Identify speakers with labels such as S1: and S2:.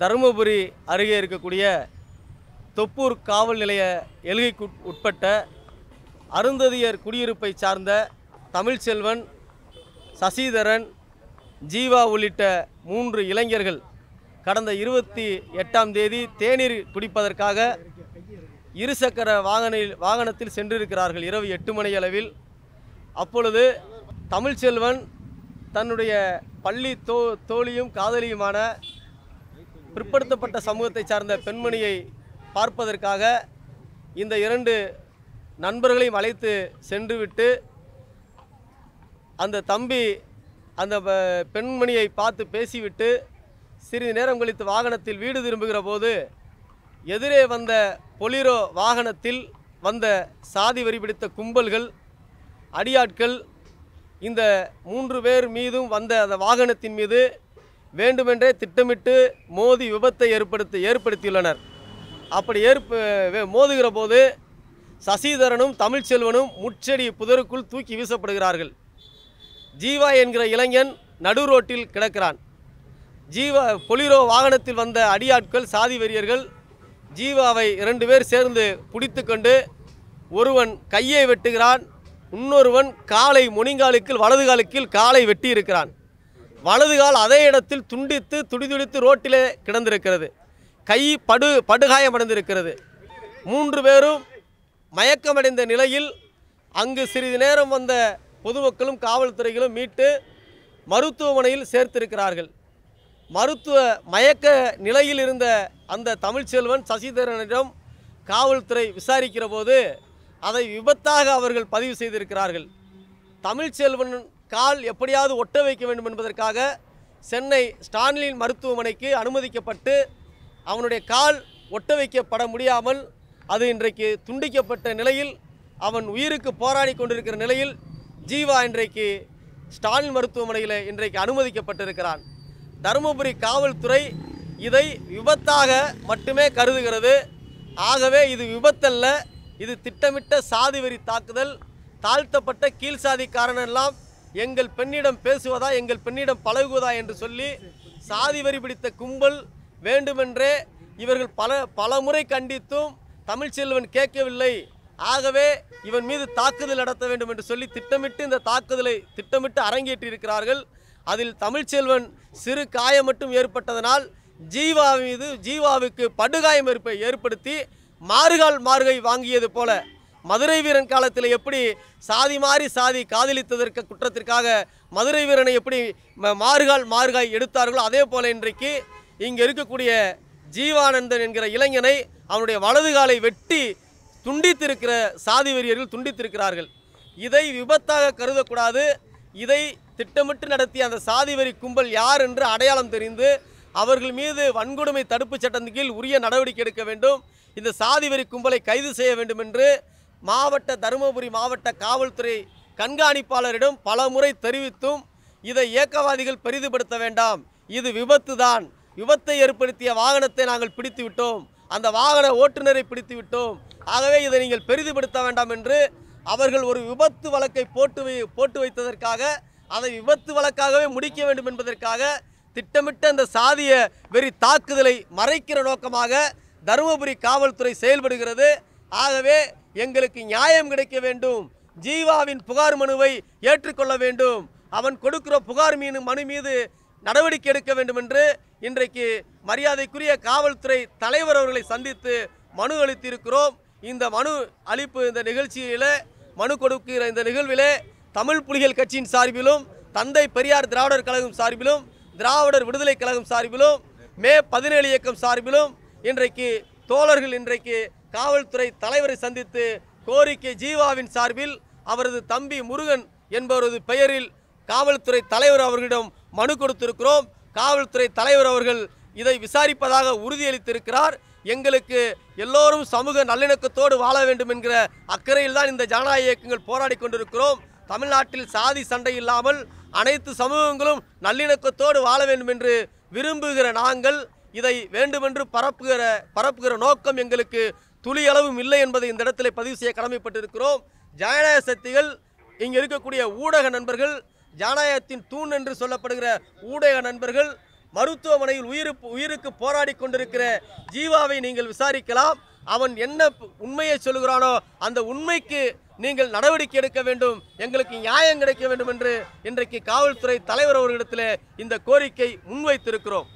S1: தருமபுரி அருகே இருக்கக்கூடிய தொப்பூர் காவல் நிலைய எழுகைக்கு உட்பட்ட அருந்ததியர் குடியிருப்பை சார்ந்த தமிழ்ச்செல்வன் சசிதரன் ஜீவா உள்ளிட்ட மூன்று இளைஞர்கள் கடந்த இருபத்தி எட்டாம் தேதி தேநீர் குடிப்பதற்காக இருசக்கர வாகனில் வாகனத்தில் சென்றிருக்கிறார்கள் இரவு எட்டு மணி அளவில் அப்பொழுது தமிழ்ச்செல்வன் தன்னுடைய பள்ளி தோ தோழியும் காதலியுமான பிற்படுத்தப்பட்ட சமூகத்தை சார்ந்த பெண்மணியை பார்ப்பதற்காக இந்த இரண்டு நண்பர்களையும் அழைத்து சென்றுவிட்டு அந்த தம்பி அந்த பெண்மணியை பார்த்து பேசிவிட்டு சிறிது நேரம் கழித்து வாகனத்தில் வீடு திரும்புகிற போது எதிரே வந்த பொலிரோ வாகனத்தில் வந்த சாதி வரி பிடித்த கும்பல்கள் அடியாட்கள் இந்த மூன்று பேர் மீதும் வந்த அந்த வாகனத்தின் மீது வேண்டுமென்றே திட்டமிட்டு மோதி விபத்தை ஏற்படுத்தி ஏற்படுத்தியுள்ளனர் அப்படி ஏற்ப மோதுகிற போது சசிதரனும் தமிழ்ச்செல்வனும் முச்செடி புதருக்குள் தூக்கி வீசப்படுகிறார்கள் ஜீவா என்கிற இளைஞன் நடு ரோட்டில் கிடக்கிறான் ஜீவா பொலிரோ வாகனத்தில் வந்த அடியாட்கள் சாதி வெறியர்கள் ஜீவாவை இரண்டு பேர் சேர்ந்து பிடித்து கொண்டு ஒருவன் கையை வெட்டுகிறான் இன்னொருவன் காலை முனிங்காலுக்கில் வலது காலுக்கில் காலை வெட்டி இருக்கிறான் வலதுகால் அதே இடத்தில் துண்டித்து துடிதுடித்து ரோட்டிலே கிடந்திருக்கிறது கை படு படுகாயமடைந்திருக்கிறது மூன்று பேரும் மயக்கமடைந்த நிலையில் அங்கு சிறிது நேரம் வந்த பொதுமக்களும் காவல்துறைகளும் மீட்டு மருத்துவமனையில் சேர்த்திருக்கிறார்கள் மருத்துவ மயக்க நிலையில் இருந்த அந்த தமிழ்ச்செல்வன் சசிதரனிடம் காவல்துறை விசாரிக்கிற போது அதை விபத்தாக அவர்கள் பதிவு செய்திருக்கிறார்கள் தமிழ்ச்செல்வன் கால் எப்படியாவது ஒட்ட வைக்க வேண்டும் என்பதற்காக சென்னை ஸ்டான்லின் மருத்துவமனைக்கு அனுமதிக்கப்பட்டு அவனுடைய கால் ஒட்ட வைக்கப்பட முடியாமல் அது இன்றைக்கு துண்டிக்கப்பட்ட நிலையில் அவன் உயிருக்கு போராடி கொண்டிருக்கிற நிலையில் ஜீவா இன்றைக்கு ஸ்டாலின் மருத்துவமனையில் இன்றைக்கு அனுமதிக்கப்பட்டிருக்கிறான் தருமபுரி காவல்துறை இதை விபத்தாக மட்டுமே கருதுகிறது ஆகவே இது விபத்தல்ல இது திட்டமிட்ட சாதி வெறி தாக்குதல் தாழ்த்தப்பட்ட கீழ் சாதிக்காரனெல்லாம் எங்கள் பெண்ணிடம் பேசுவதா எங்கள் பெண்ணிடம் பழகுவதா என்று சொல்லி சாதி வரி பிடித்த கும்பல் வேண்டுமென்றே இவர்கள் பல பல முறை கண்டித்தும் தமிழ்ச்செல்வன் கேட்கவில்லை ஆகவே இவன் மீது தாக்குதல் நடத்த வேண்டும் என்று சொல்லி திட்டமிட்டு இந்த தாக்குதலை திட்டமிட்டு அரங்கேற்றியிருக்கிறார்கள் அதில் தமிழ்ச்செல்வன் சிறு காயம் மட்டும் ஏற்பட்டதனால் ஜீவா மீது ஜீவாவுக்கு படுகாயம் ஏற்படுத்தி மாறுகால் மார்கை வாங்கியது போல மதுரை வீரன் காலத்தில் எப்படி சாதி மாறி சாதி காதலித்ததற்கு குற்றத்திற்காக மதுரை வீரனை எப்படி மாறுகால் மாறுகாய் எடுத்தார்களோ அதே போல இன்றைக்கு இங்கே இருக்கக்கூடிய ஜீவானந்தன் என்கிற இளைஞனை அவனுடைய வலது காலை வெட்டி துண்டித்திருக்கிற சாதி வெறியர்கள் துண்டித்திருக்கிறார்கள் இதை விபத்தாக கருதக்கூடாது இதை திட்டமிட்டு நடத்திய அந்த சாதி வரி கும்பல் யார் என்று அடையாளம் தெரிந்து அவர்கள் மீது வன்கொடுமை தடுப்புச் சட்டத்தின் கீழ் உரிய நடவடிக்கை எடுக்க வேண்டும் இந்த சாதி வரி கும்பலை கைது செய்ய வேண்டும் என்று மாவட்ட தருமபுரி மாவட்ட காவல்துறை கண்காணிப்பாளரிடம் பலமுறை தெரிவித்தும் இதை இயக்கவாதிகள் பெரிதுபடுத்த வேண்டாம் இது விபத்து தான் விபத்தை ஏற்படுத்திய வாகனத்தை நாங்கள் பிடித்து விட்டோம் அந்த வாகன ஓட்டுநரை பிடித்து விட்டோம் ஆகவே இதை நீங்கள் பெரிதுபடுத்த வேண்டாம் என்று அவர்கள் ஒரு விபத்து வழக்கை போட்டு போட்டு வைத்ததற்காக அதை விபத்து வழக்காகவே முடிக்க வேண்டும் என்பதற்காக திட்டமிட்ட அந்த சாதிய வெறி தாக்குதலை மறைக்கிற நோக்கமாக தருமபுரி காவல்துறை செயல்படுகிறது ஆகவே எங்களுக்கு நியாயம் கிடைக்க வேண்டும் ஜீவாவின் புகார் மனுவை ஏற்றுக்கொள்ள வேண்டும் அவன் கொடுக்கிற புகார் மீன் மனு மீது நடவடிக்கை எடுக்க வேண்டும் என்று இன்றைக்கு மரியாதைக்குரிய காவல்துறை தலைவர் அவர்களை சந்தித்து மனு அளித்திருக்கிறோம் இந்த மனு அளிப்பு இந்த நிகழ்ச்சியில் மனு கொடுக்கிற இந்த நிகழ்விலே தமிழ் புலிகள் கட்சியின் சார்பிலும் தந்தை பெரியார் திராவிடர் கழகம் சார்பிலும் திராவிடர் விடுதலை கழகம் சார்பிலும் மே பதினேழு இயக்கம் சார்பிலும் இன்றைக்கு தோழர்கள் இன்றைக்கு காவல்துறை தலைவரை சந்தித்து கோரிக்கை ஜீவாவின் சார்பில் அவரது தம்பி முருகன் என்பவரது பெயரில் காவல்துறை தலைவர் அவர்களிடம் மனு கொடுத்திருக்கிறோம் காவல்துறை தலைவர் அவர்கள் இதை விசாரிப்பதாக உறுதியளித்திருக்கிறார் எங்களுக்கு எல்லோரும் சமூக நல்லிணக்கத்தோடு வாழ வேண்டும் என்கிற அக்கறையில் தான் இந்த ஜனநாயக இயக்கங்கள் போராடி கொண்டிருக்கிறோம் தமிழ்நாட்டில் சாதி சண்டை இல்லாமல் அனைத்து சமூகங்களும் நல்லிணக்கத்தோடு வாழ வேண்டும் என்று விரும்புகிற நாங்கள் இதை வேண்டுமென்று பரப்புகிற பரப்புகிற நோக்கம் எங்களுக்கு துளி அளவும் இல்லை என்பதை இந்த இடத்துல பதிவு செய்ய கடமைப்பட்டிருக்கிறோம் ஜனநாயக சக்திகள் இங்கே இருக்கக்கூடிய ஊடக நண்பர்கள் ஜனநாயகத்தின் தூண் என்று சொல்லப்படுகிற ஊடக நண்பர்கள் மருத்துவமனையில் உயிரு உயிருக்கு போராடி கொண்டிருக்கிற ஜீவாவை நீங்கள் விசாரிக்கலாம் அவன் என்ன உண்மையை சொல்கிறானோ அந்த உண்மைக்கு நீங்கள் நடவடிக்கை எடுக்க வேண்டும் எங்களுக்கு நியாயம் கிடைக்க வேண்டும் என்று இன்றைக்கு காவல்துறை தலைவர் அவர்களிடத்தில் இந்த கோரிக்கை முன்வைத்திருக்கிறோம்